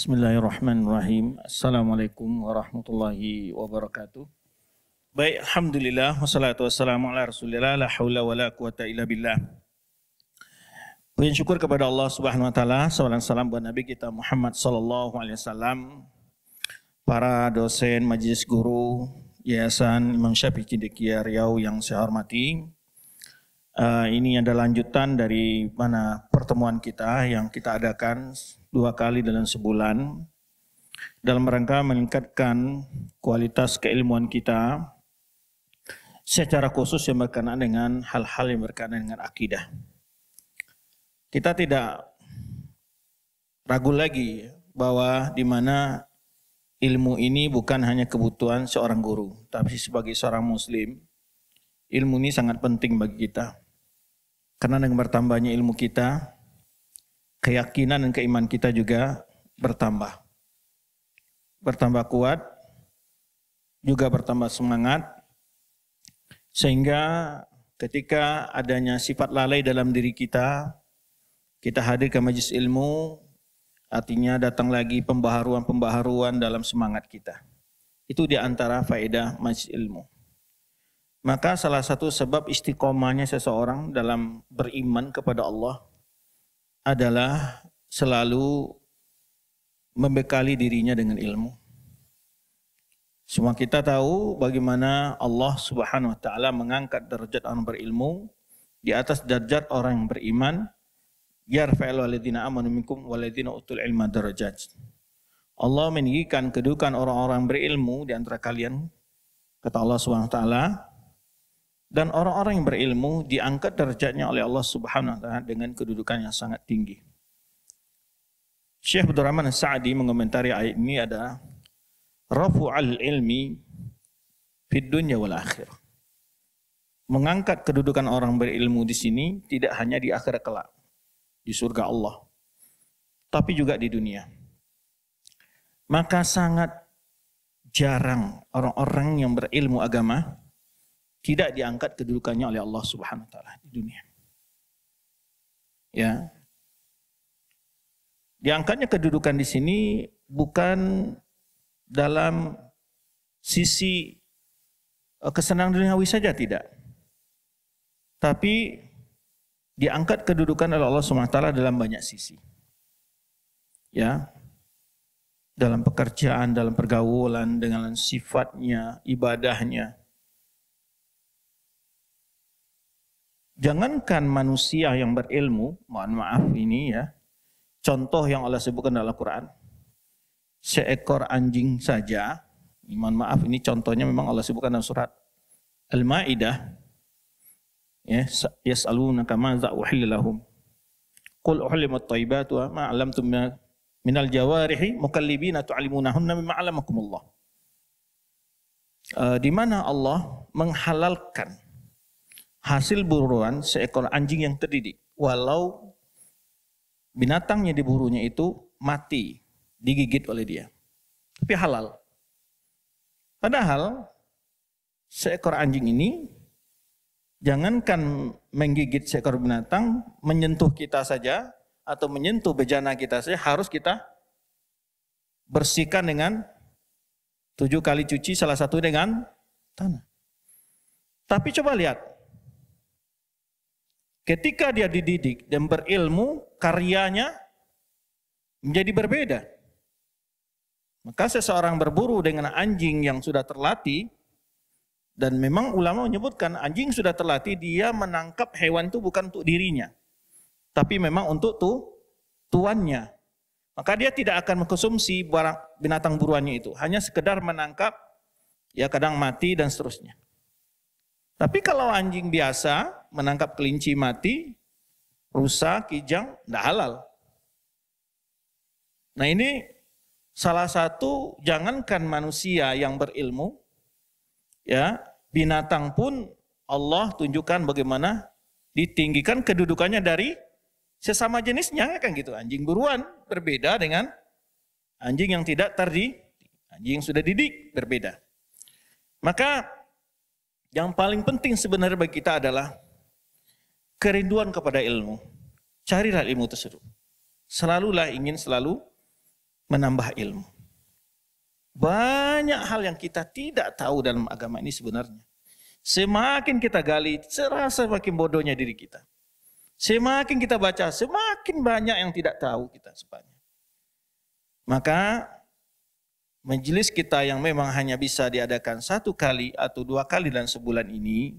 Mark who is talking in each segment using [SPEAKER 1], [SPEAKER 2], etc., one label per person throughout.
[SPEAKER 1] Bismillahirrahmanirrahim. Assalamualaikum warahmatullahi wabarakatuh. Baik, Alhamdulillah, wassalatu wassalamu ala rasulillah, la hawla wa la quwata illa billah. Puji syukur kepada Allah subhanahu wa ta'ala, salam salam buat Nabi kita Muhammad sallallahu alaihi wasallam, para dosen, majelis guru, Yayasan Imam Syafiq Cidikiyah Riau yang saya hormati, Uh, ini ada lanjutan dari mana pertemuan kita yang kita adakan dua kali dalam sebulan dalam rangka meningkatkan kualitas keilmuan kita secara khusus yang berkenaan dengan hal-hal yang berkenaan dengan akidah. Kita tidak ragu lagi bahwa di mana ilmu ini bukan hanya kebutuhan seorang guru, tapi sebagai seorang muslim Ilmu ini sangat penting bagi kita. Karena dengan bertambahnya ilmu kita, keyakinan dan keiman kita juga bertambah. Bertambah kuat, juga bertambah semangat, sehingga ketika adanya sifat lalai dalam diri kita, kita hadir ke majlis ilmu, Artinya datang lagi pembaharuan-pembaharuan dalam semangat kita. Itu di antara faedah majlis ilmu. Maka salah satu sebab istiqomahnya seseorang dalam beriman kepada Allah adalah selalu membekali dirinya dengan ilmu. Semua kita tahu bagaimana Allah Subhanahu wa taala mengangkat derajat orang berilmu di atas derajat orang yang beriman. Yarfa'al walladzina amanu minkum walladzina utul ilma darajat. Allah meninggikan kedudukan orang-orang berilmu di antara kalian kata Allah Subhanahu wa taala dan orang-orang yang berilmu diangkat derajatnya oleh Allah Subhanahu wa taala dengan kedudukan yang sangat tinggi. Syekh Abdul Rahman Sa'di mengomentari ayat ini ada rafu'al ilmi fid dunya wal akhir. Mengangkat kedudukan orang berilmu di sini tidak hanya di akhirat kelak, di surga Allah, tapi juga di dunia. Maka sangat jarang orang-orang yang berilmu agama tidak diangkat kedudukannya oleh Allah Subhanahu wa taala di dunia. Ya. Diangkatnya kedudukan di sini bukan dalam sisi e, kesenangan duniawi saja tidak. Tapi diangkat kedudukan oleh Allah Subhanahu wa taala dalam banyak sisi. Ya. Dalam pekerjaan, dalam pergaulan, dengan sifatnya, ibadahnya, Jangankan manusia yang berilmu, mohon maaf ini ya, contoh yang Allah sebutkan dalam Al-Quran, seekor anjing saja, mohon maaf ini contohnya memang Allah sebutkan dalam surat Al-Ma'idah, ya, yas'alunaka maza uhillahum. Qul uhlimat taibatu wa ma'alamtum minal jawarihi mukallibina tu'alimunahunna mimma Uh, di mana Allah menghalalkan hasil buruan seekor anjing yang terdidik. Walau binatangnya diburunya itu mati, digigit oleh dia. Tapi halal. Padahal seekor anjing ini jangankan menggigit seekor binatang, menyentuh kita saja atau menyentuh bejana kita saja harus kita bersihkan dengan tujuh kali cuci salah satu dengan tanah. Tapi coba lihat Ketika dia dididik dan berilmu, karyanya menjadi berbeda. Maka seseorang berburu dengan anjing yang sudah terlatih, dan memang ulama menyebutkan anjing sudah terlatih, dia menangkap hewan itu bukan untuk dirinya, tapi memang untuk tu, tuannya. Maka dia tidak akan mengkonsumsi barang binatang buruannya itu, hanya sekedar menangkap, ya kadang mati dan seterusnya. Tapi kalau anjing biasa menangkap kelinci mati, rusa, kijang, tidak halal. Nah ini salah satu jangankan manusia yang berilmu, ya binatang pun Allah tunjukkan bagaimana ditinggikan kedudukannya dari sesama jenisnya kan gitu anjing buruan berbeda dengan anjing yang tidak terdidik anjing yang sudah didik berbeda maka yang paling penting sebenarnya bagi kita adalah kerinduan kepada ilmu. Carilah ilmu tersebut. Selalulah ingin selalu menambah ilmu. Banyak hal yang kita tidak tahu dalam agama ini sebenarnya. Semakin kita gali, serasa makin bodohnya diri kita. Semakin kita baca, semakin banyak yang tidak tahu kita sebenarnya. Maka majelis kita yang memang hanya bisa diadakan satu kali atau dua kali dalam sebulan ini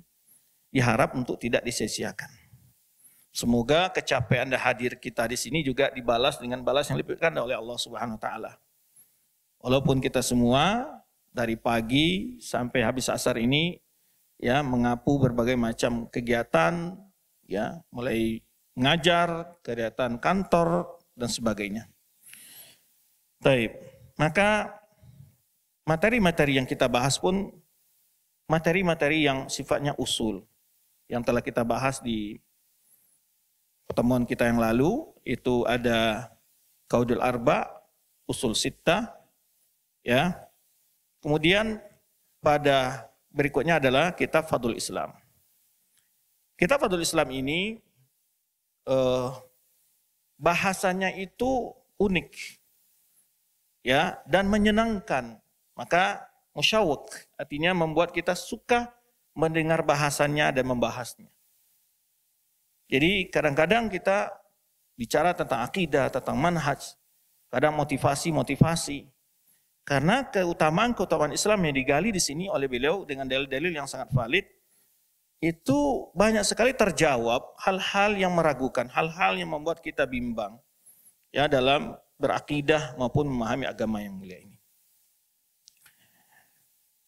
[SPEAKER 1] diharap untuk tidak disia Semoga kecapean dan hadir kita di sini juga dibalas dengan balas yang lebih ganda oleh Allah Subhanahu wa taala. Walaupun kita semua dari pagi sampai habis asar ini ya mengapu berbagai macam kegiatan ya mulai ngajar, kegiatan kantor dan sebagainya. Taib. Maka materi-materi yang kita bahas pun materi-materi yang sifatnya usul yang telah kita bahas di pertemuan kita yang lalu itu ada kaudul arba, usul sita, ya. Kemudian pada berikutnya adalah kitab Fadul Islam. Kitab Fadul Islam ini eh, bahasanya itu unik, ya, dan menyenangkan maka musyawuk artinya membuat kita suka mendengar bahasannya dan membahasnya. Jadi kadang-kadang kita bicara tentang akidah, tentang manhaj, kadang motivasi-motivasi. Karena keutamaan-keutamaan Islam yang digali di sini oleh beliau dengan dalil-dalil yang sangat valid, itu banyak sekali terjawab hal-hal yang meragukan, hal-hal yang membuat kita bimbang ya dalam berakidah maupun memahami agama yang mulia ini.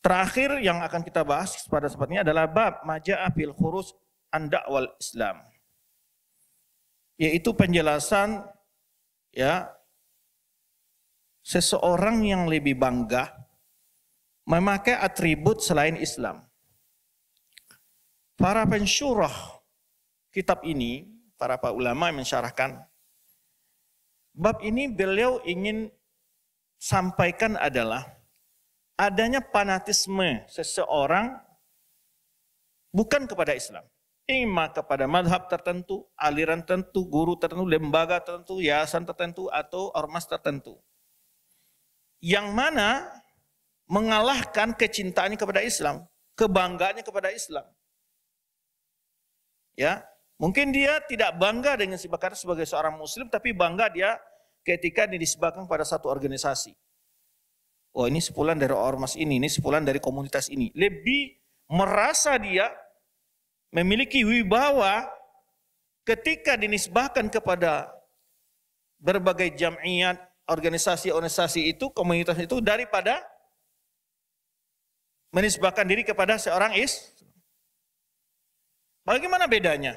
[SPEAKER 1] Terakhir yang akan kita bahas pada saat ini adalah bab majaa fil khurus an dakwal Islam. Yaitu penjelasan ya seseorang yang lebih bangga memakai atribut selain Islam. Para pensyurah kitab ini, para pak ulama yang mensyarahkan bab ini beliau ingin sampaikan adalah adanya fanatisme seseorang bukan kepada Islam. Ima kepada madhab tertentu, aliran tertentu, guru tertentu, lembaga tertentu, yayasan tertentu, atau ormas tertentu. Yang mana mengalahkan kecintaannya kepada Islam, kebanggaannya kepada Islam. Ya, mungkin dia tidak bangga dengan Bakar sebagai seorang muslim tapi bangga dia ketika disebabkan pada satu organisasi. Oh ini sepulan dari ormas ini, ini sepulan dari komunitas ini. Lebih merasa dia memiliki wibawa ketika dinisbahkan kepada berbagai jamiat, organisasi-organisasi itu, komunitas itu daripada menisbahkan diri kepada seorang is. Bagaimana bedanya?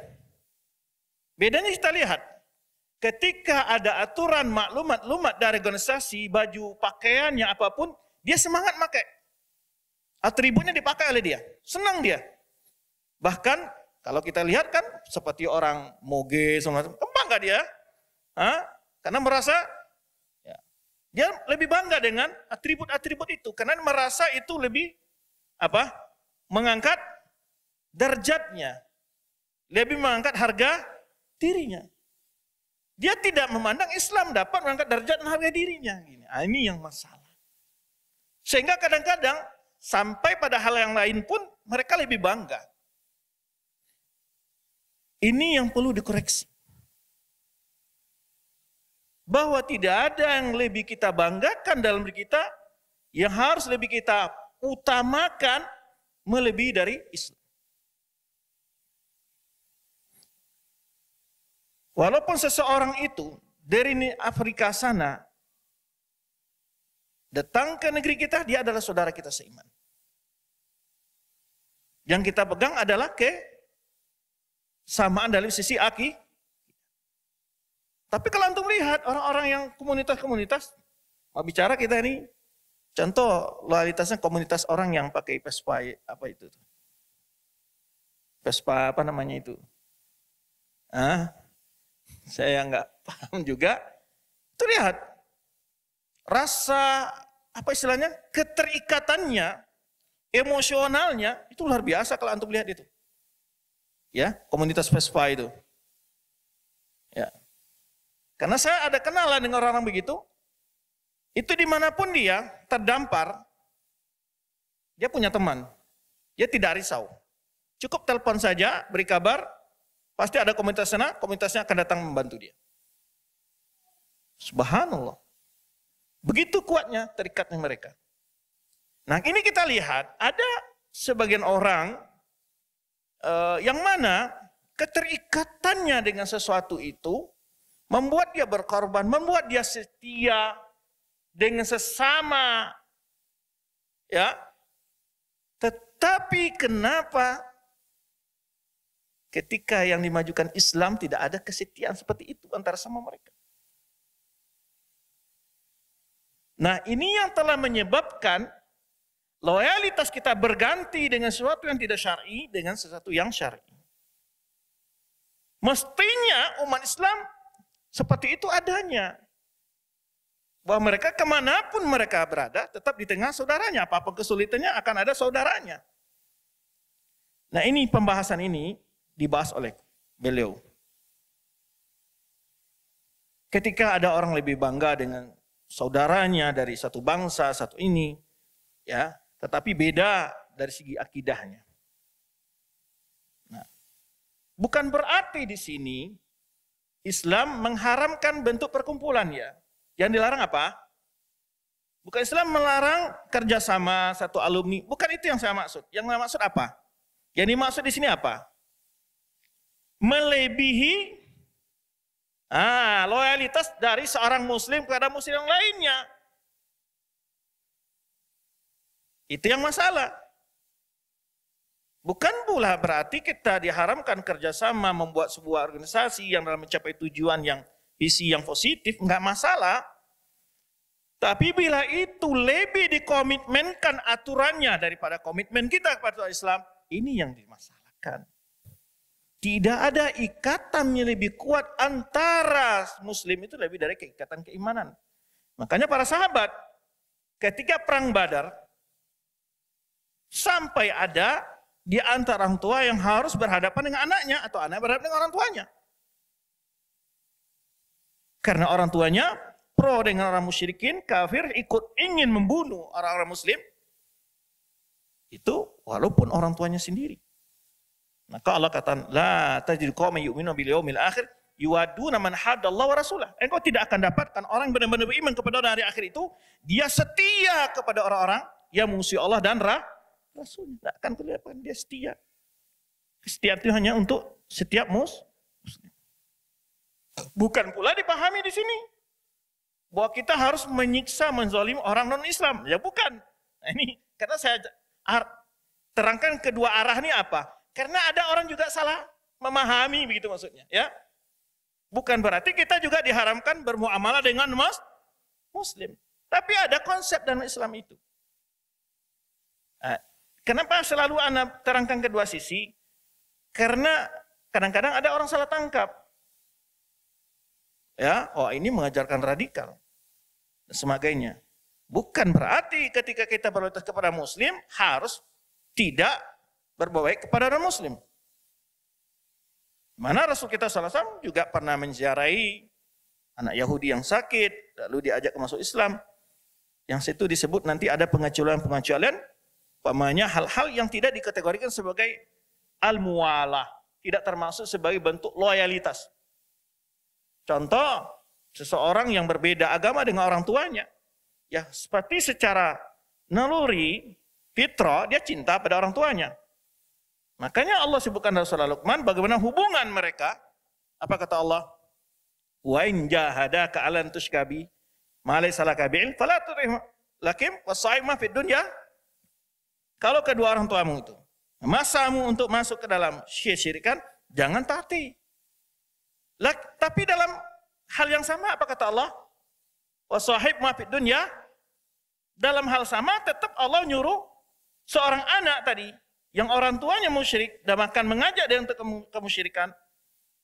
[SPEAKER 1] Bedanya kita lihat ketika ada aturan maklumat-lumat dari organisasi, baju, pakaian pakaiannya, apapun, dia semangat pakai. Atributnya dipakai oleh dia. Senang dia. Bahkan kalau kita lihat kan seperti orang moge, semacam, kembang gak dia? Hah? Karena merasa ya, dia lebih bangga dengan atribut-atribut itu. Karena merasa itu lebih apa mengangkat derjatnya Lebih mengangkat harga dirinya. Dia tidak memandang Islam dapat mengangkat derajat dan harga dirinya. Nah, ini yang masalah. Sehingga kadang-kadang sampai pada hal yang lain pun mereka lebih bangga. Ini yang perlu dikoreksi. Bahwa tidak ada yang lebih kita banggakan dalam diri kita, yang harus lebih kita utamakan melebihi dari Islam. Walaupun seseorang itu dari Afrika sana datang ke negeri kita, dia adalah saudara kita seiman. Yang kita pegang adalah ke samaan dalam sisi aki. Tapi kalau antum melihat orang-orang yang komunitas-komunitas, mau bicara kita ini, contoh loyalitasnya komunitas orang yang pakai Vespa apa itu? Vespa apa namanya itu? Ah, saya nggak paham juga. Terlihat rasa apa istilahnya keterikatannya, emosionalnya itu luar biasa kalau antum lihat itu. Ya, komunitas Vespa itu. Ya. Karena saya ada kenalan dengan orang-orang begitu, itu dimanapun dia terdampar, dia punya teman. Dia tidak risau. Cukup telepon saja, beri kabar, Pasti ada komunitas sana, komunitasnya akan datang membantu dia. Subhanallah. Begitu kuatnya terikatnya mereka. Nah ini kita lihat ada sebagian orang uh, yang mana keterikatannya dengan sesuatu itu membuat dia berkorban, membuat dia setia dengan sesama. Ya. Tetapi kenapa Ketika yang dimajukan Islam tidak ada kesetiaan seperti itu antara sama mereka. Nah ini yang telah menyebabkan loyalitas kita berganti dengan sesuatu yang tidak syar'i dengan sesuatu yang syar'i. Mestinya umat Islam seperti itu adanya. Bahwa mereka kemanapun mereka berada tetap di tengah saudaranya. Apapun kesulitannya akan ada saudaranya. Nah ini pembahasan ini dibahas oleh beliau. Ketika ada orang lebih bangga dengan saudaranya dari satu bangsa, satu ini, ya, tetapi beda dari segi akidahnya. Nah, bukan berarti di sini Islam mengharamkan bentuk perkumpulan ya. Yang dilarang apa? Bukan Islam melarang kerjasama satu alumni. Bukan itu yang saya maksud. Yang saya maksud apa? Yang dimaksud di sini apa? melebihi ah, loyalitas dari seorang muslim kepada muslim yang lainnya. Itu yang masalah. Bukan pula berarti kita diharamkan kerjasama membuat sebuah organisasi yang dalam mencapai tujuan yang visi yang positif, nggak masalah. Tapi bila itu lebih dikomitmenkan aturannya daripada komitmen kita kepada Islam, ini yang dimasalahkan. Tidak ada ikatan yang lebih kuat antara muslim itu lebih dari keikatan keimanan. Makanya para sahabat ketika perang Badar sampai ada di antara orang tua yang harus berhadapan dengan anaknya atau anak berhadapan dengan orang tuanya. Karena orang tuanya pro dengan orang musyrikin, kafir ikut ingin membunuh orang-orang muslim. Itu walaupun orang tuanya sendiri. Maka nah, Allah kata, la tajidu qawman yu'minu bil yaumil akhir yuwaduna man hadallahu wa rasulah. Engkau tidak akan dapatkan orang benar-benar beriman kepada hari akhir itu, dia setia kepada orang-orang yang mengusir Allah dan rah, Rasulnya. Tidak akan kelihatan dia setia. Kesetiaan itu hanya untuk setiap mus. Bukan pula dipahami di sini bahwa kita harus menyiksa, menzolim orang non-Islam. Ya bukan. Nah, ini karena saya terangkan kedua arah ini apa? Karena ada orang juga salah memahami begitu maksudnya, ya. Bukan berarti kita juga diharamkan bermuamalah dengan mas muslim. Tapi ada konsep dalam Islam itu. Eh, kenapa selalu anak terangkan kedua sisi? Karena kadang-kadang ada orang salah tangkap. Ya, oh ini mengajarkan radikal dan sebagainya. Bukan berarti ketika kita berloyalitas kepada muslim harus tidak berbuat baik kepada orang muslim. Mana Rasul kita salah satu juga pernah menziarahi anak Yahudi yang sakit, lalu diajak masuk Islam. Yang situ disebut nanti ada pengecualian-pengecualian, umpamanya hal-hal yang tidak dikategorikan sebagai al-mualah, tidak termasuk sebagai bentuk loyalitas. Contoh, seseorang yang berbeda agama dengan orang tuanya, ya seperti secara naluri, fitrah, dia cinta pada orang tuanya. Makanya Allah sibukkan Rasulullah surah Luqman bagaimana hubungan mereka. Apa kata Allah? Wa in jahadaka alan tusykabi ma laysa laka bi'il fala tudrihma lakim wasaima fid dunya. Kalau kedua orang tuamu itu masamu untuk masuk ke dalam syirikan, jangan taati. tapi dalam hal yang sama apa kata Allah? Wasahib fid dunya. Dalam hal sama tetap Allah nyuruh seorang anak tadi yang orang tuanya musyrik dan bahkan mengajak dia untuk kemusyrikan,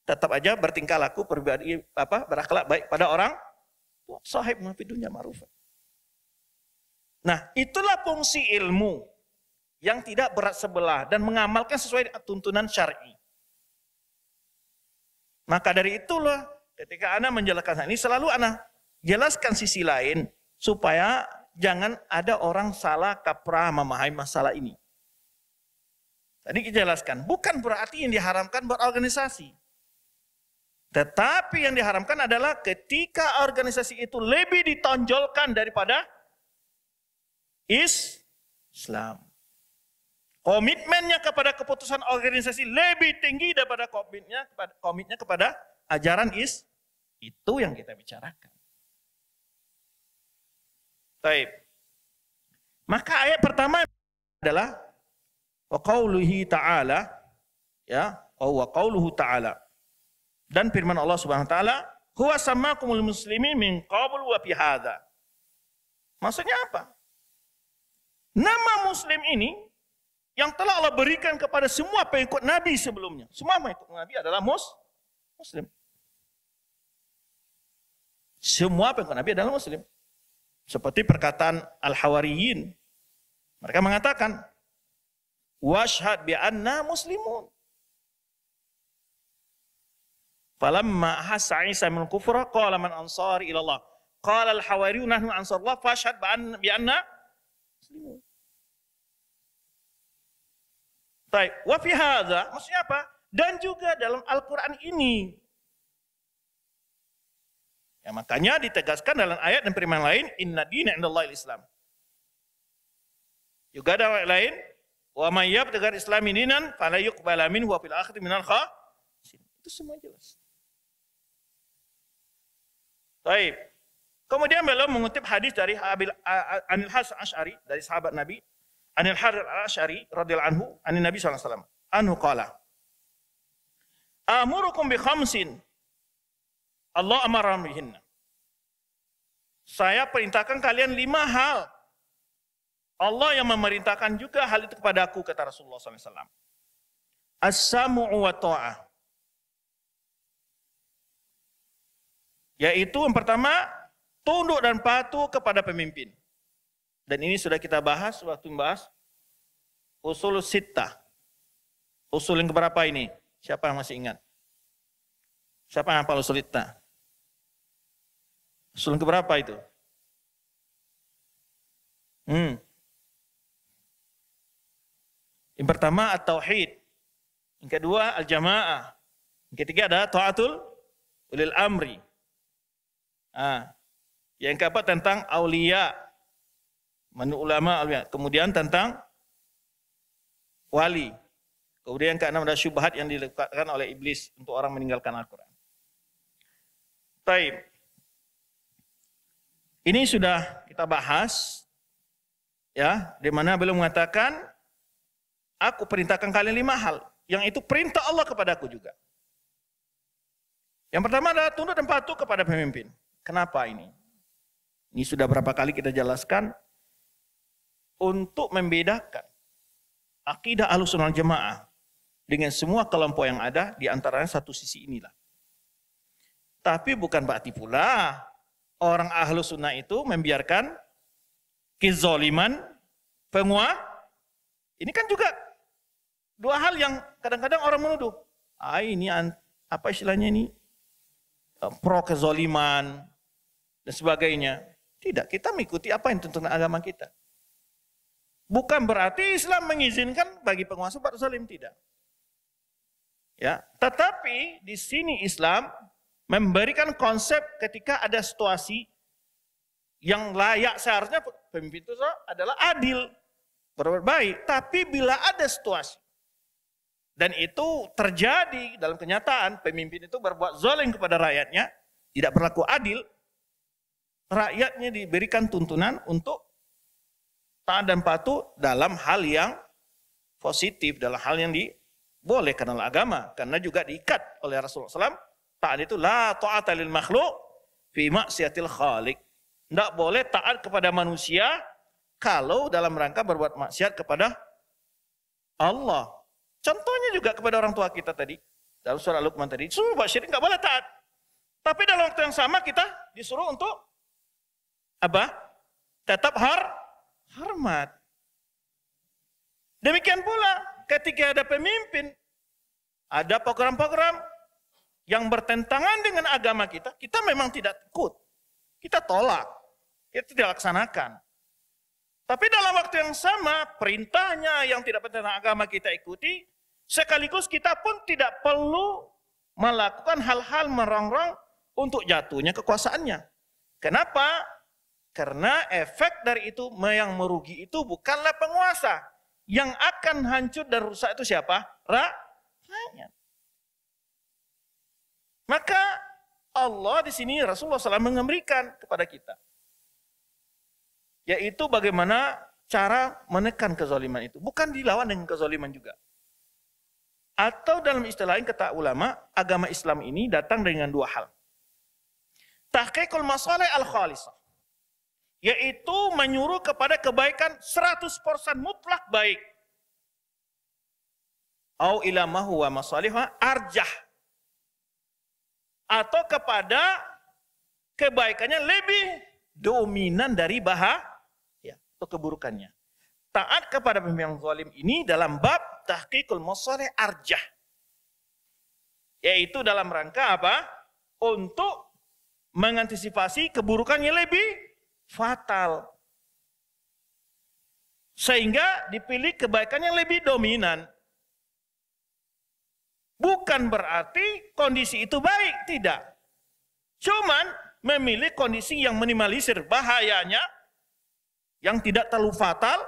[SPEAKER 1] tetap aja bertingkah laku pribadi apa berakhlak baik pada orang sahib dunia maruf. Nah, itulah fungsi ilmu yang tidak berat sebelah dan mengamalkan sesuai tuntunan syar'i. Maka dari itulah ketika Anda menjelaskan ini selalu ana jelaskan sisi lain supaya jangan ada orang salah kaprah memahami masalah ini. Tadi kita jelaskan, bukan berarti yang diharamkan berorganisasi. Tetapi yang diharamkan adalah ketika organisasi itu lebih ditonjolkan daripada Islam. Komitmennya kepada keputusan organisasi lebih tinggi daripada komitnya kepada komitnya kepada ajaran is itu yang kita bicarakan. Baik. Maka ayat pertama adalah wa qauluhi ta'ala ya wa qauluhu ta'ala dan firman Allah Subhanahu wa taala huwa samakumul muslimin min qabl wa fi hadha maksudnya apa nama muslim ini yang telah Allah berikan kepada semua pengikut Nabi sebelumnya. Semua pengikut Nabi adalah mus, muslim. Semua pengikut Nabi adalah muslim. Seperti perkataan Al-Hawariyin. Mereka mengatakan, washhad bi anna muslimun. Falamma hasa Isa min kufra qala man ansari ila Allah. Qala al-hawariyun nahnu ansarullah fashhad bi anna muslimun. Baik, wa fi hadza, maksudnya apa? Dan juga dalam Al-Qur'an ini. Ya, makanya ditegaskan dalam ayat dan firman lain, inna dina indallahi islam Juga dalam ayat lain, Wa may yabtagar islami dinan fala yuqbala minhu wa fil akhir minan khasin. Itu semua jelas. Baik. Kemudian beliau mengutip hadis dari Abil Anil Has Asy'ari dari sahabat Nabi Anil Harith asyari radhiyallahu anhu an Nabi sallallahu alaihi wasallam. Anhu qala Amurukum bi khamsin Allah amara bihinna. Saya perintahkan kalian lima hal Allah yang memerintahkan juga hal itu kepada aku, kata Rasulullah SAW. As-samu'u wa ta'ah. Yaitu yang pertama, tunduk dan patuh kepada pemimpin. Dan ini sudah kita bahas waktu membahas usul sita. Usul yang keberapa ini? Siapa yang masih ingat? Siapa yang hafal usul sita? Usul yang keberapa itu? Hmm. Yang pertama at-tauhid. Yang kedua al-jamaah. Yang ketiga ada taatul ulil amri. Ah. Yang keempat tentang aulia. menu ulama aulia. Kemudian tentang wali. Kemudian yang keenam ada syubhat yang diletakkan oleh iblis untuk orang meninggalkan Al-Qur'an. Taib. Ini sudah kita bahas ya, di mana belum mengatakan Aku perintahkan kalian lima hal. Yang itu perintah Allah kepadaku juga. Yang pertama adalah tunduk dan patuh kepada pemimpin. Kenapa ini? Ini sudah berapa kali kita jelaskan untuk membedakan akidah alusunan jemaah dengan semua kelompok yang ada di antaranya satu sisi inilah. Tapi bukan berarti pula orang ahlu sunnah itu membiarkan kezoliman penguasa. Ini kan juga Dua hal yang kadang-kadang orang menuduh. Ah ini apa istilahnya ini? Eh, Pro kezoliman dan sebagainya. Tidak, kita mengikuti apa yang tuntunan agama kita. Bukan berarti Islam mengizinkan bagi penguasa buat zalim tidak. Ya, tetapi di sini Islam memberikan konsep ketika ada situasi yang layak seharusnya pemimpin itu adalah adil, berbuat baik. Tapi bila ada situasi dan itu terjadi dalam kenyataan pemimpin itu berbuat zalim kepada rakyatnya, tidak berlaku adil. Rakyatnya diberikan tuntunan untuk taat dan patuh dalam hal yang positif, dalam hal yang dibolehkan oleh agama. Karena juga diikat oleh Rasulullah SAW, taat itu la ta'ata lil makhluk fi maksiatil khalik. Tidak boleh taat kepada manusia kalau dalam rangka berbuat maksiat kepada Allah. Contohnya juga kepada orang tua kita tadi. Dalam surat Luqman tadi. Suruh buat syirik, nggak boleh taat. Tapi dalam waktu yang sama kita disuruh untuk apa? Tetap har, hormat. Demikian pula ketika ada pemimpin, ada program-program yang bertentangan dengan agama kita, kita memang tidak ikut. Kita tolak. Kita tidak laksanakan. Tapi dalam waktu yang sama, perintahnya yang tidak bertentangan agama kita ikuti, Sekaligus kita pun tidak perlu melakukan hal-hal merongrong untuk jatuhnya kekuasaannya. Kenapa? Karena efek dari itu yang merugi itu bukanlah penguasa. Yang akan hancur dan rusak itu siapa? Rakyat. Maka Allah di sini Rasulullah SAW memberikan kepada kita. Yaitu bagaimana cara menekan kezaliman itu. Bukan dilawan dengan kezaliman juga. Atau dalam istilah lain kata ulama, agama Islam ini datang dengan dua hal. Tahqiqul masalih al-khalisah. Yaitu menyuruh kepada kebaikan 100% mutlak baik. Au ilamahu wa masalihah arjah. Atau kepada kebaikannya lebih dominan dari bahaya atau keburukannya taat kepada pemimpin yang zalim ini dalam bab tahqiqul masalih arjah. Yaitu dalam rangka apa? Untuk mengantisipasi keburukannya lebih fatal. Sehingga dipilih kebaikan yang lebih dominan. Bukan berarti kondisi itu baik, tidak. Cuman memilih kondisi yang minimalisir bahayanya, yang tidak terlalu fatal,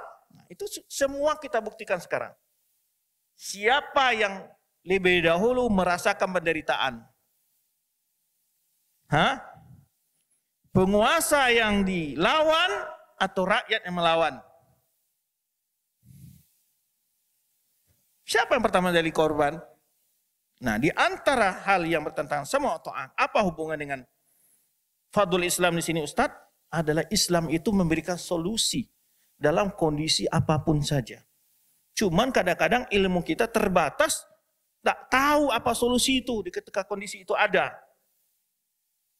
[SPEAKER 1] itu semua kita buktikan sekarang. Siapa yang lebih dahulu merasakan penderitaan? Hah? Penguasa yang dilawan atau rakyat yang melawan? Siapa yang pertama dari korban? Nah, di antara hal yang bertentangan semua atau apa hubungan dengan Fadul Islam di sini Ustadz? Adalah Islam itu memberikan solusi dalam kondisi apapun saja. Cuman kadang-kadang ilmu kita terbatas, tak tahu apa solusi itu di ketika kondisi itu ada.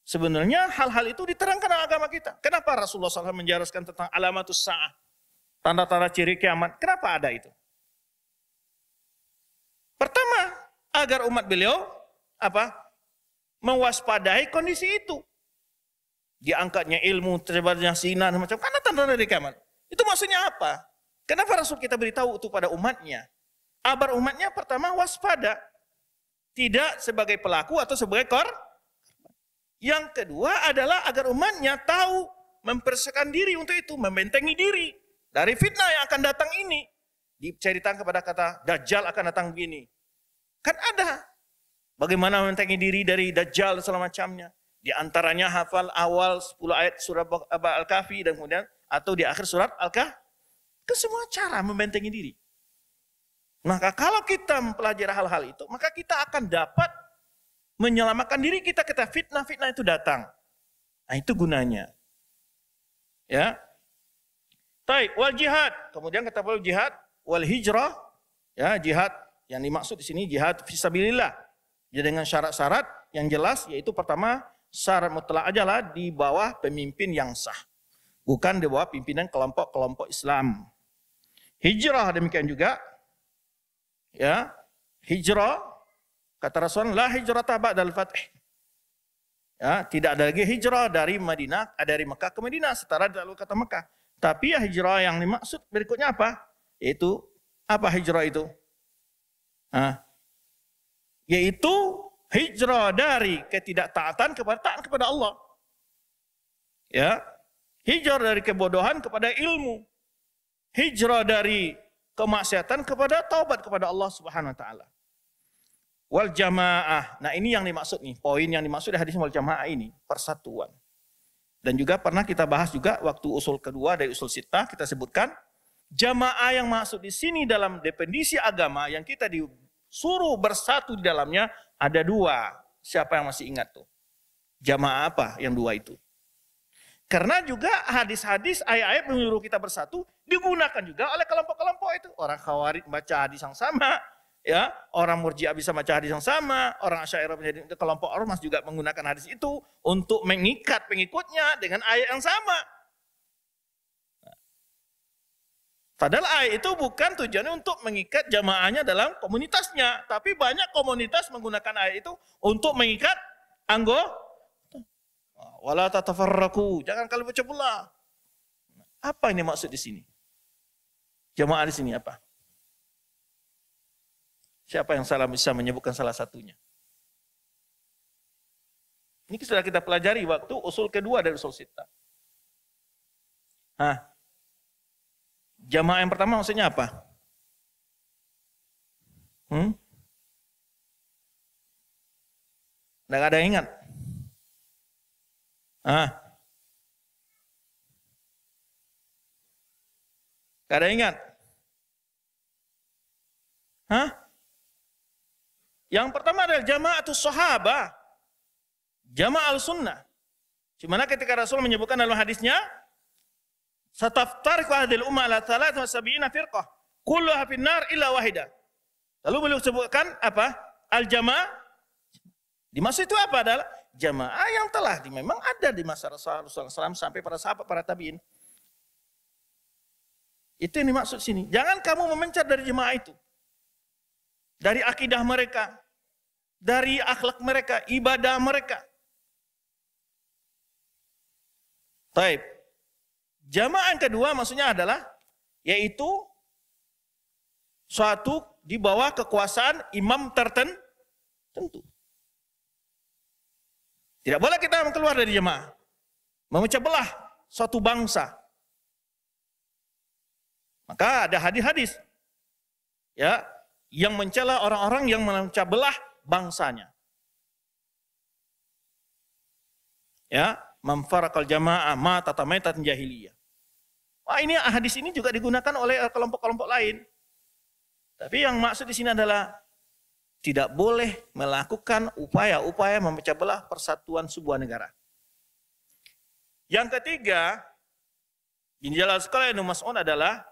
[SPEAKER 1] Sebenarnya hal-hal itu diterangkan dalam agama kita. Kenapa Rasulullah SAW menjelaskan tentang alamatus sa'ah? Tanda-tanda ciri kiamat. Kenapa ada itu? Pertama, agar umat beliau apa mewaspadai kondisi itu. Diangkatnya ilmu, tersebarnya sinar macam karena tanda tanda di kiamat. Itu maksudnya apa? Kenapa Rasul kita beritahu itu pada umatnya? Abar umatnya pertama waspada. Tidak sebagai pelaku atau sebagai kor. Yang kedua adalah agar umatnya tahu mempersiapkan diri untuk itu, membentengi diri dari fitnah yang akan datang ini. Diceritakan kepada kata Dajjal akan datang begini. Kan ada. Bagaimana membentengi diri dari Dajjal dan segala macamnya. Di antaranya hafal awal 10 ayat surah Al-Kahfi dan kemudian atau di akhir surat al kah Itu semua cara membentengi diri. Maka kalau kita mempelajari hal-hal itu, maka kita akan dapat menyelamatkan diri kita kita fitnah-fitnah itu datang. Nah, itu gunanya. Ya. Taib wal jihad. Kemudian kata wal jihad wal hijrah. Ya, jihad yang dimaksud di sini jihad fisabilillah. Jadi ya, dengan syarat-syarat yang jelas yaitu pertama syarat mutlak ajalah di bawah pemimpin yang sah bukan di bawah pimpinan kelompok-kelompok Islam. Hijrah demikian juga ya, hijrah kata Rasulullah la hijrata ba'dal fath. Ya, tidak ada lagi hijrah dari Madinah eh, dari Mekah ke Madinah setara dengan kata Mekah. Tapi ya hijrah yang dimaksud berikutnya apa? Yaitu apa hijrah itu? Nah, yaitu hijrah dari ketidaktaatan kepada taat kepada Allah. Ya, Hijrah dari kebodohan kepada ilmu. Hijrah dari kemaksiatan kepada taubat kepada Allah Subhanahu wa taala. Wal jamaah. Nah, ini yang dimaksud nih, poin yang dimaksud di hadis wal jamaah ini, persatuan. Dan juga pernah kita bahas juga waktu usul kedua dari usul sita kita sebutkan jamaah yang masuk di sini dalam definisi agama yang kita disuruh bersatu di dalamnya ada dua. Siapa yang masih ingat tuh? Jamaah apa yang dua itu? Karena juga hadis-hadis, ayat-ayat menyuruh kita bersatu digunakan juga oleh kelompok-kelompok itu. Orang khawarij baca hadis yang sama, ya orang murjiah bisa baca hadis yang sama, orang Asy'ariyah menjadi kelompok ormas juga menggunakan hadis itu untuk mengikat pengikutnya dengan ayat yang sama. Padahal ayat itu bukan tujuannya untuk mengikat jamaahnya dalam komunitasnya, tapi banyak komunitas menggunakan ayat itu untuk mengikat anggota wala tatafarraku, jangan kalian pecah belah. Apa ini maksud di sini? Jemaah di sini apa? Siapa yang salah bisa menyebutkan salah satunya? Ini sudah kita pelajari waktu usul kedua dari usul sita. Hah? Jamaah yang pertama maksudnya apa? Hmm? Nggak ada yang ingat? Ah. Kada ada ingat? Hah? Yang pertama adalah jamaah atau sahabat. Jamaah al-sunnah. Dimana ketika Rasul menyebutkan dalam hadisnya, Sataftar hadil umat ala thalat wa sabi'ina firqah. Kulluha finnar illa wahida. Lalu beliau sebutkan apa? Al-jamaah. Dimaksud itu apa adalah? jamaah yang telah di, memang ada di masa Rasulullah SAW sampai para sahabat, para tabiin. Itu yang dimaksud sini. Jangan kamu memencar dari jemaah itu. Dari akidah mereka. Dari akhlak mereka, ibadah mereka. Taib. Jamaah yang kedua maksudnya adalah yaitu suatu di bawah kekuasaan imam tertentu. Tidak boleh kita keluar dari jemaah. Memecah belah suatu bangsa. Maka ada hadis-hadis ya yang mencela orang-orang yang memecah belah bangsanya. Ya, memfarakal jamaah ma tatamaitat jahiliyah. Wah, ini hadis ini juga digunakan oleh kelompok-kelompok lain. Tapi yang maksud di sini adalah tidak boleh melakukan upaya-upaya memecah belah persatuan sebuah negara. Yang ketiga, Injil yang Mas'ud adalah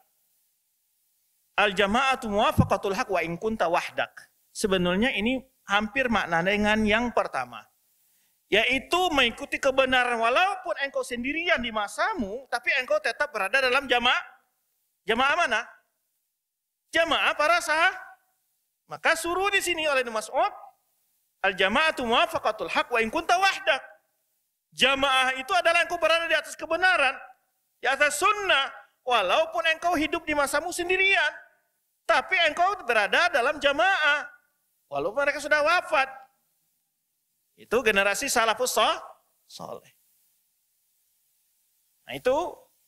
[SPEAKER 1] al-jama'atu muwafaqatul haq wa in wahdak. Sebenarnya ini hampir makna dengan yang pertama. Yaitu mengikuti kebenaran walaupun engkau sendirian di masamu, tapi engkau tetap berada dalam jamaah. Jamaah mana? Jamaah para sah maka suruh di sini oleh Ibnu Mas'ud, al-jama'atu muwafaqatul haq wa in kunta wahdak. Jamaah itu adalah engkau berada di atas kebenaran, di atas sunnah, walaupun engkau hidup di masamu sendirian. Tapi engkau berada dalam jamaah, walaupun mereka sudah wafat. Itu generasi salafus soleh. Nah itu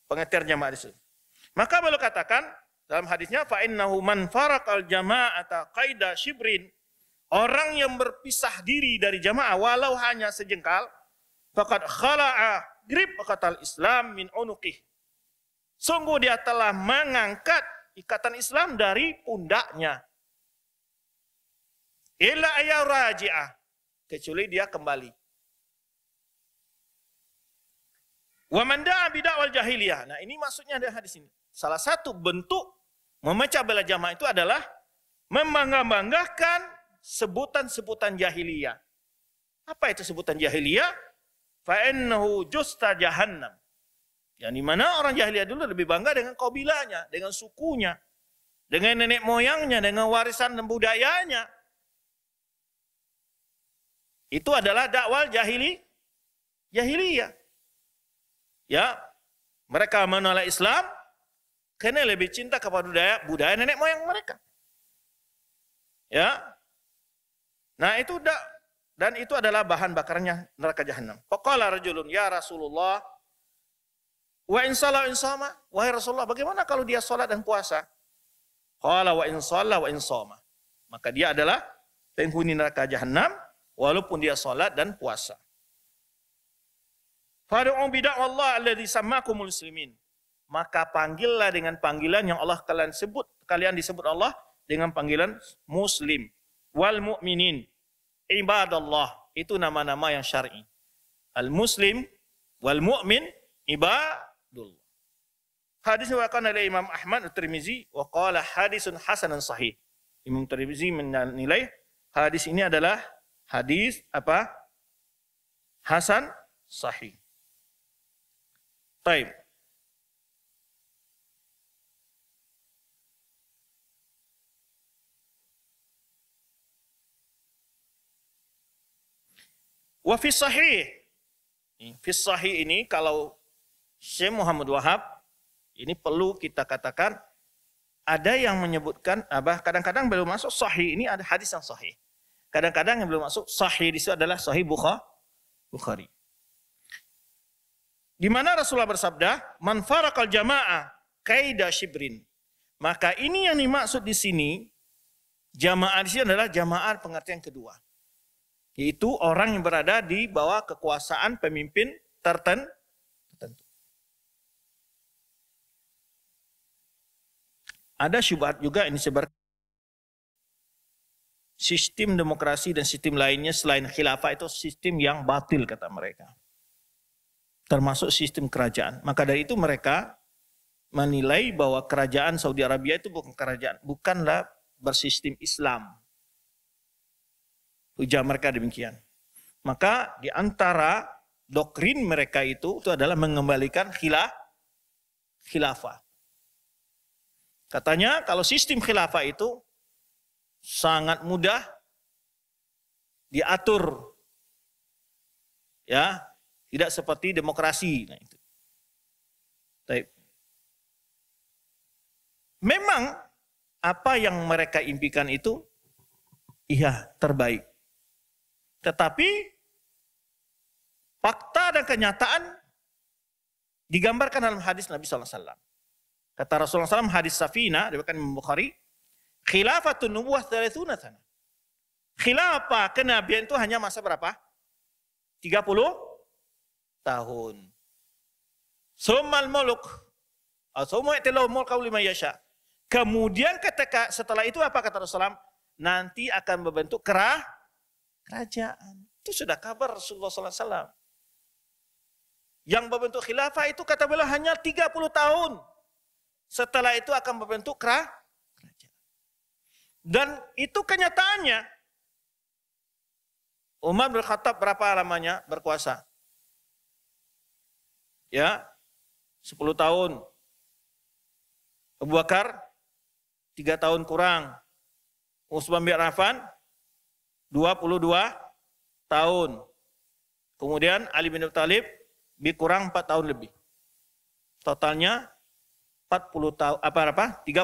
[SPEAKER 1] pengertian jamaah di sini. Maka beliau katakan, dalam hadisnya fa innahu man farakal jama'ata qaida shibrin. Orang yang berpisah diri dari jamaah walau hanya sejengkal, faqad khala'a grip qatal Islam min unuqih. Sungguh dia telah mengangkat ikatan Islam dari pundaknya. Ila ayya raji'ah. Kecuali dia kembali. Wa man da'a bid'ah wal jahiliyah. Nah, ini maksudnya ada hadis ini. Salah satu bentuk Memecah belah jamaah itu adalah membangga-banggakan sebutan-sebutan jahiliyah. Apa itu sebutan jahiliyah? Fa'innahu justa jahannam. Yang dimana orang jahiliyah dulu lebih bangga dengan kabilahnya, dengan sukunya, dengan nenek moyangnya, dengan warisan dan budayanya. Itu adalah dakwal jahili, jahiliyah. Ya, mereka menolak Islam karena lebih cinta kepada budaya, budaya nenek moyang mereka. Ya. Nah itu udah dan itu adalah bahan bakarnya neraka jahanam. Faqala rajulun ya Rasulullah wa in shala in sama. Wahai Rasulullah, bagaimana kalau dia salat dan puasa? Qala wa in shala wa in sama. Maka dia adalah penghuni neraka jahanam walaupun dia salat dan puasa. Fad'u bidak Allah alladhi sammakumul muslimin maka panggillah dengan panggilan yang Allah kalian sebut kalian disebut Allah dengan panggilan muslim wal mu'minin ibadallah itu nama-nama yang syar'i al muslim wal mu'min ibadullah hadis riwayatkan oleh Imam Ahmad At-Tirmizi wa qala hadisun hasanun sahih Imam Tirmizi menilai hadis ini adalah hadis apa hasan sahih Baik. Wa fi sahih. Fi sahih ini kalau Syekh Muhammad Wahab ini perlu kita katakan ada yang menyebutkan abah ah, kadang-kadang belum masuk sahih ini ada hadis yang sahih. Kadang-kadang yang belum masuk sahih di situ adalah sahih Bukhari. Di mana Rasulullah bersabda, "Man farakal jamaah kaida shibrin." Maka ini yang dimaksud di sini jamaah di sini adalah jamaah pengertian kedua. Yaitu orang yang berada di bawah kekuasaan pemimpin tertentu. Ada syubhat juga ini sebar sistem demokrasi dan sistem lainnya selain khilafah itu sistem yang batil kata mereka. Termasuk sistem kerajaan. Maka dari itu mereka menilai bahwa kerajaan Saudi Arabia itu bukan kerajaan, bukanlah bersistem Islam ujar mereka demikian. Maka di antara doktrin mereka itu itu adalah mengembalikan khilaf khilafah. Katanya kalau sistem khilafah itu sangat mudah diatur. Ya, tidak seperti demokrasi. Nah, itu. Taip. Memang apa yang mereka impikan itu iya terbaik. Tetapi fakta dan kenyataan digambarkan dalam hadis Nabi SAW. Kata Rasulullah SAW hadis Safina, diberikan Imam Bukhari, khilafatun nubuah dari sana. Khilafah kenabian itu hanya masa berapa? 30 tahun. Sumal muluk. Summa itilau mulkaw lima yasha. Kemudian ketika setelah itu apa kata Rasulullah? Nanti akan membentuk kerah, kerajaan. Itu sudah kabar Rasulullah SAW. Yang membentuk khilafah itu kata beliau hanya 30 tahun. Setelah itu akan membentuk kerajaan. Dan itu kenyataannya. Umar bin Khattab berapa lamanya berkuasa? Ya, 10 tahun. Abu Bakar 3 tahun kurang. Utsman bin Affan 22 tahun. Kemudian Ali bin Abi Thalib lebih kurang 4 tahun lebih. Totalnya 40 tahun apa apa? 30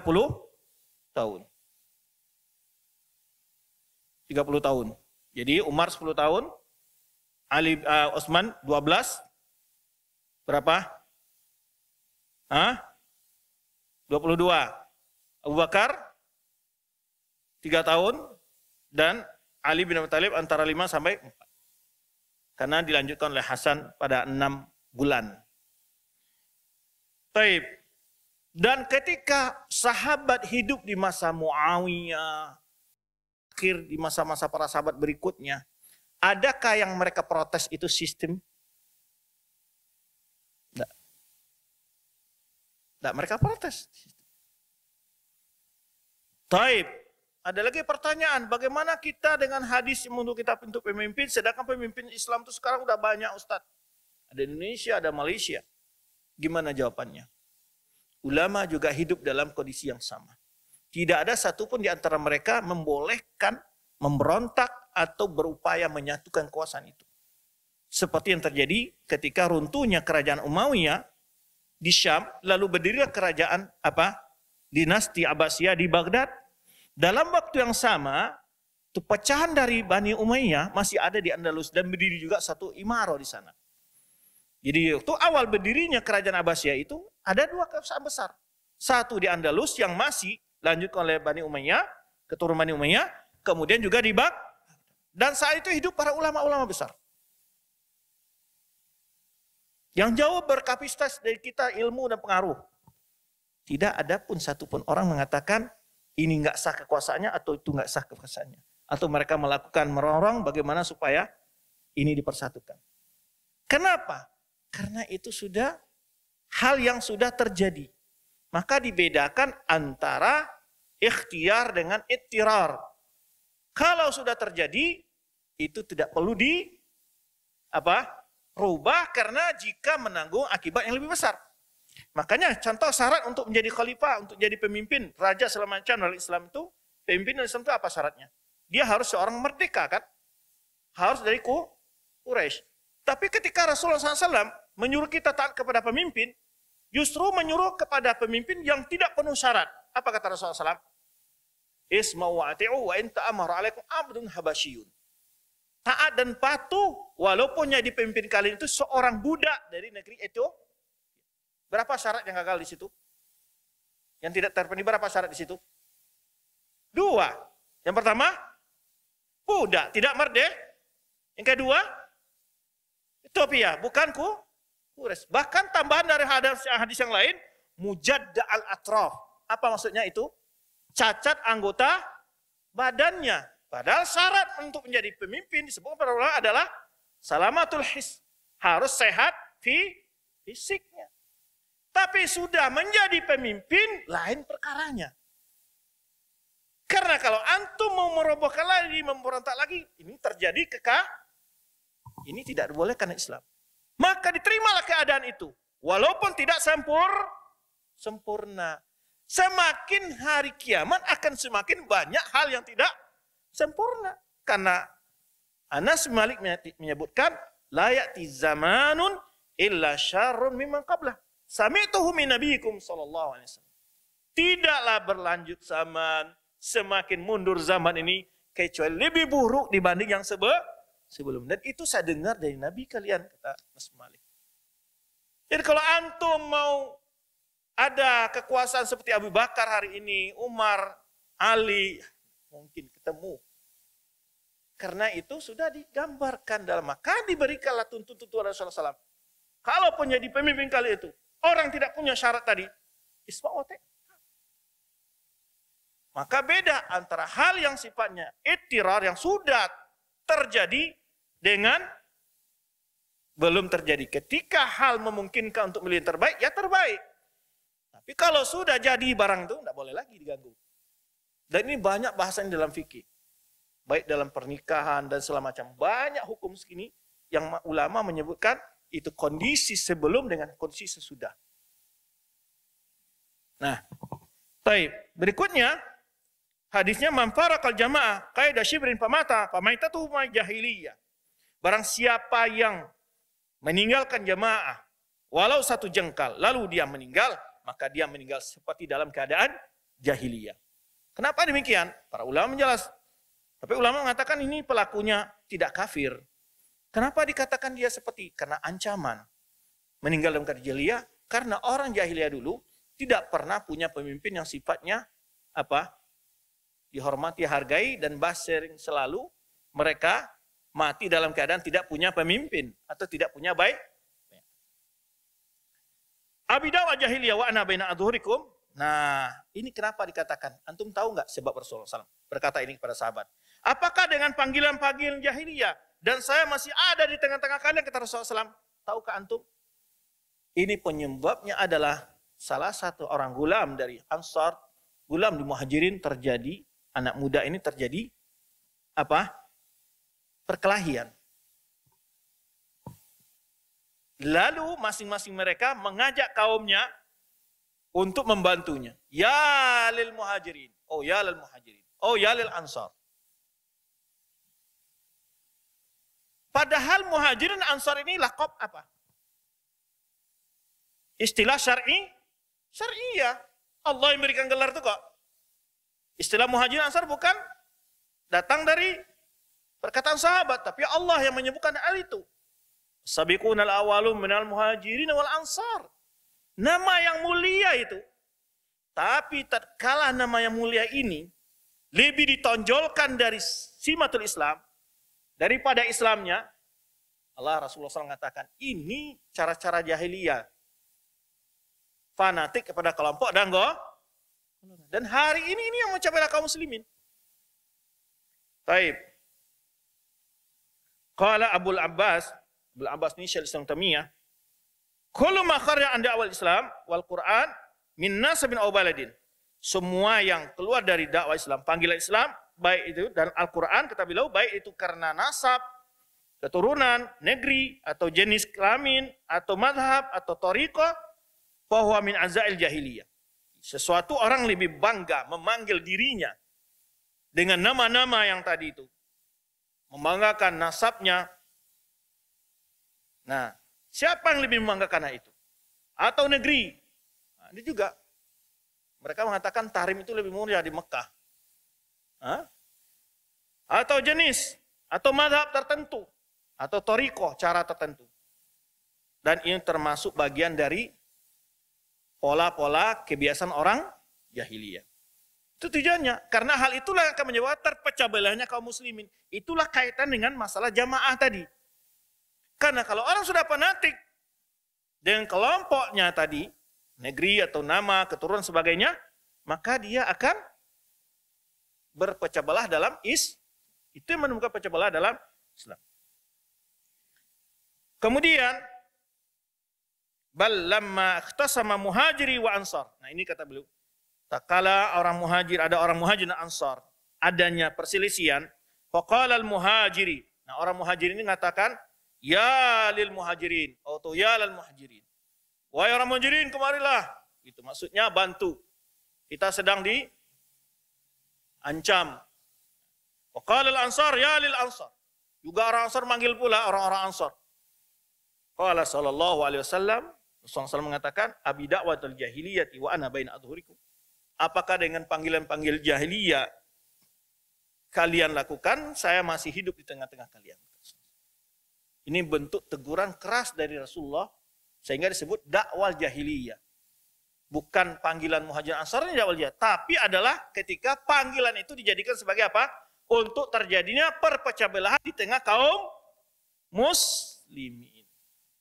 [SPEAKER 1] tahun. 30 tahun. Jadi Umar 10 tahun, Ali uh, Osman 12 berapa? Hah? 22. Abu Bakar 3 tahun dan Ali bin Abi Thalib antara 5 sampai 4. Karena dilanjutkan oleh Hasan pada 6 bulan. Taib. Dan ketika sahabat hidup di masa Muawiyah, akhir di masa-masa para sahabat berikutnya, adakah yang mereka protes itu sistem? Tidak. Tidak, mereka protes. Taib. Ada lagi pertanyaan, bagaimana kita dengan hadis untuk kita pintu pemimpin, sedangkan pemimpin Islam itu sekarang udah banyak Ustadz. Ada Indonesia, ada Malaysia. Gimana jawabannya? Ulama juga hidup dalam kondisi yang sama. Tidak ada satupun di antara mereka membolehkan, memberontak, atau berupaya menyatukan kekuasaan itu. Seperti yang terjadi ketika runtuhnya kerajaan Umayyah di Syam, lalu berdirilah kerajaan apa? Dinasti Abbasiyah di Baghdad dalam waktu yang sama, itu pecahan dari Bani Umayyah masih ada di Andalus dan berdiri juga satu imaro di sana. Jadi waktu awal berdirinya kerajaan Abbasiyah itu ada dua kerajaan besar. Satu di Andalus yang masih lanjut oleh Bani Umayyah, keturunan Bani Umayyah, kemudian juga di Bak. Dan saat itu hidup para ulama-ulama besar. Yang jauh berkapasitas dari kita ilmu dan pengaruh. Tidak ada pun satu pun orang mengatakan ini nggak sah kekuasaannya atau itu nggak sah kekuasaannya. Atau mereka melakukan merongrong bagaimana supaya ini dipersatukan. Kenapa? Karena itu sudah hal yang sudah terjadi. Maka dibedakan antara ikhtiar dengan ittirar. Kalau sudah terjadi, itu tidak perlu di apa? rubah karena jika menanggung akibat yang lebih besar. Makanya contoh syarat untuk menjadi khalifah, untuk jadi pemimpin, raja selama macam dalam Islam itu, pemimpin dalam Islam itu apa syaratnya? Dia harus seorang merdeka kan? Harus dari ku, Quraisy. Tapi ketika Rasulullah SAW menyuruh kita taat kepada pemimpin, justru menyuruh kepada pemimpin yang tidak penuh syarat. Apa kata Rasulullah SAW? Isma'u wa ati'u wa inta amara alaikum abdun habasyiyun. Taat dan patuh walaupun yang dipimpin kalian itu seorang budak dari negeri Ethiopia Berapa syarat yang gagal di situ? Yang tidak terpenuhi berapa syarat di situ? Dua. Yang pertama, budak, tidak merdeka. Yang kedua, Ethiopia, bukan ku, kures. Bahkan tambahan dari hadis, hadis yang lain, mujad al-atraf. Apa maksudnya itu? Cacat anggota badannya. Padahal syarat untuk menjadi pemimpin disebut para ulama adalah salamatul his. Harus sehat fi fisik. Tapi sudah menjadi pemimpin, lain perkaranya. Karena kalau antum mau merobohkan lagi, memberontak lagi, ini terjadi keka, ini tidak boleh karena Islam. Maka diterimalah keadaan itu. Walaupun tidak sempur, sempurna. Semakin hari kiamat akan semakin banyak hal yang tidak sempurna. Karena Anas Malik menyebutkan, layak zamanun illa syarun mimang qablah. Sami'tuhu min nabiyikum sallallahu alaihi wasallam. Tidaklah berlanjut zaman, semakin mundur zaman ini kecuali lebih buruk dibanding yang sebe sebelum. Dan itu saya dengar dari nabi kalian kata Mas Malik. Jadi kalau antum mau ada kekuasaan seperti Abu Bakar hari ini, Umar, Ali, mungkin ketemu. Karena itu sudah digambarkan dalam maka diberikanlah tuntutan Rasulullah Wasallam Kalau pun jadi pemimpin kali itu, orang tidak punya syarat tadi, otek. Maka beda antara hal yang sifatnya itirar yang sudah terjadi dengan belum terjadi. Ketika hal memungkinkan untuk milih yang terbaik, ya terbaik. Tapi kalau sudah jadi barang itu, tidak boleh lagi diganggu. Dan ini banyak bahasan dalam fikih. Baik dalam pernikahan dan segala macam. Banyak hukum segini yang ulama menyebutkan itu kondisi sebelum dengan kondisi sesudah. Nah, taib. Berikutnya, hadisnya kal jamaah kaidah syibrin pamata tuh jahiliyah. Barang siapa yang meninggalkan jamaah walau satu jengkal lalu dia meninggal, maka dia meninggal seperti dalam keadaan jahiliyah. Kenapa demikian? Para ulama menjelaskan, Tapi ulama mengatakan ini pelakunya tidak kafir. Kenapa dikatakan dia seperti? Karena ancaman. Meninggal dalam jahiliyah karena orang jahiliyah dulu tidak pernah punya pemimpin yang sifatnya apa? dihormati, hargai dan sering selalu mereka mati dalam keadaan tidak punya pemimpin atau tidak punya baik. Abidawah jahiliyah wa ana baina adhurikum. Nah, ini kenapa dikatakan? Antum tahu nggak sebab Rasulullah SAW berkata ini kepada sahabat? Apakah dengan panggilan-panggilan jahiliyah dan saya masih ada di tengah-tengah kalian kata Rasulullah SAW. Tahukah antum? Ini penyebabnya adalah salah satu orang gulam dari Ansar, gulam di Muhajirin terjadi, anak muda ini terjadi apa? Perkelahian. Lalu masing-masing mereka mengajak kaumnya untuk membantunya. Ya lil muhajirin. Oh ya lil muhajirin. Oh ya lil ansar. Padahal muhajirin ansar ini lakop apa? Istilah syar'i, ya. Allah yang memberikan gelar itu kok. Istilah muhajirin ansar bukan datang dari perkataan sahabat, tapi Allah yang menyebutkan hal itu. al awalum minal muhajirin wal ansar. Nama yang mulia itu. Tapi tak kalah nama yang mulia ini lebih ditonjolkan dari simatul Islam, daripada Islamnya, Allah Rasulullah SAW mengatakan, ini cara-cara jahiliyah. Fanatik kepada kelompok dan go. Dan hari ini ini yang mencapai kaum muslimin. Taib. Kala Abul Abbas, Abul Abbas ini syarikat Islam Tamiyah, Kullu ma yang anda awal Islam wal Quran minna sabin awbaladin. Semua yang keluar dari dakwah Islam, panggilan Islam baik itu dan Al-Quran kita bilang baik itu karena nasab, keturunan, negeri, atau jenis kelamin, atau madhab, atau toriko, bahwa min azail jahiliyah. Sesuatu orang lebih bangga memanggil dirinya dengan nama-nama yang tadi itu. Membanggakan nasabnya. Nah, siapa yang lebih membanggakan itu? Atau negeri? Nah, ini juga mereka mengatakan Tarim itu lebih mulia di Mekah. Atau jenis, atau madhab tertentu, atau toriko cara tertentu. Dan ini termasuk bagian dari pola-pola kebiasaan orang jahiliyah. Itu tujuannya. Karena hal itulah yang akan menyebabkan terpecah belahnya kaum muslimin. Itulah kaitan dengan masalah jamaah tadi. Karena kalau orang sudah fanatik dengan kelompoknya tadi, negeri atau nama, keturunan sebagainya, maka dia akan berpecah belah dalam is itu yang menemukan pecah belah dalam Islam. Kemudian bal ikhtasama muhajiri wa ansar. Nah ini kata beliau. takala orang muhajir ada orang muhajir dan ansar adanya perselisihan. Faqala al muhajiri. Nah orang muhajirin ini mengatakan ya lil muhajirin atau ya lil muhajirin. Wahai orang muhajirin kemarilah. Itu maksudnya bantu. Kita sedang di ancam. Waqala al-ansar ya lil ansar. Juga orang ansar manggil pula orang-orang ansar. Qala sallallahu alaihi wasallam, Rasulullah mengatakan, Abi da'watul jahiliyati wa ana baina adhurikum. Apakah dengan panggilan-panggil jahiliyah kalian lakukan, saya masih hidup di tengah-tengah kalian. Ini bentuk teguran keras dari Rasulullah sehingga disebut dakwah jahiliyah bukan panggilan muhajir ansar ini awalnya, tapi adalah ketika panggilan itu dijadikan sebagai apa? Untuk terjadinya perpecah belahan di tengah kaum muslimin.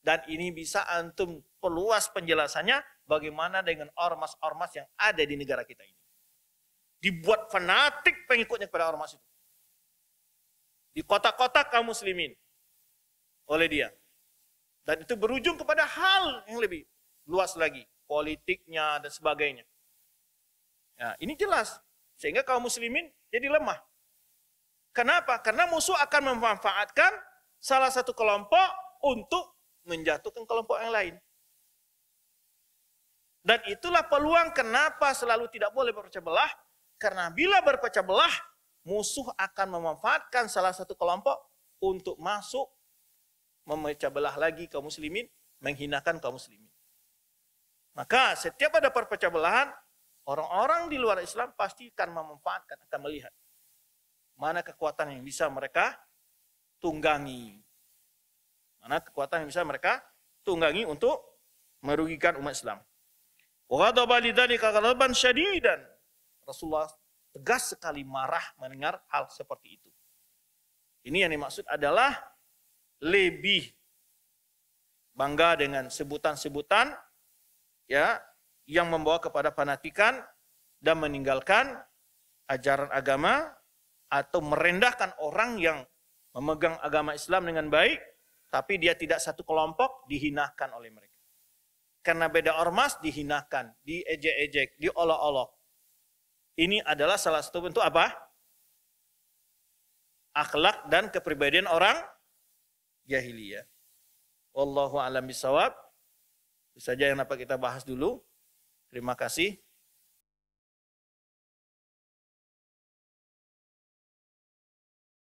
[SPEAKER 1] Dan ini bisa antum perluas penjelasannya bagaimana dengan ormas-ormas yang ada di negara kita ini. Dibuat fanatik pengikutnya kepada ormas itu. Di kota-kota kaum muslimin oleh dia. Dan itu berujung kepada hal yang lebih luas lagi politiknya, dan sebagainya. Nah, ini jelas. Sehingga kaum muslimin jadi lemah. Kenapa? Karena musuh akan memanfaatkan salah satu kelompok untuk menjatuhkan kelompok yang lain. Dan itulah peluang kenapa selalu tidak boleh berpecah belah. Karena bila berpecah belah, musuh akan memanfaatkan salah satu kelompok untuk masuk memecah belah lagi kaum muslimin, menghinakan kaum muslimin. Maka setiap ada perpecah belahan orang-orang di luar Islam pasti akan memanfaatkan, akan melihat mana kekuatan yang bisa mereka tunggangi. Mana kekuatan yang bisa mereka tunggangi untuk merugikan umat Islam. Rasulullah tegas sekali marah mendengar hal seperti itu. Ini yang dimaksud adalah lebih bangga dengan sebutan-sebutan ya yang membawa kepada fanatikan dan meninggalkan ajaran agama atau merendahkan orang yang memegang agama Islam dengan baik tapi dia tidak satu kelompok dihinakan oleh mereka. Karena beda ormas dihinakan, diejek-ejek, diolok-olok. Ini adalah salah satu bentuk apa? Akhlak dan kepribadian orang jahiliyah. Wallahu a'lam bisawab saja yang dapat kita bahas dulu. Terima kasih.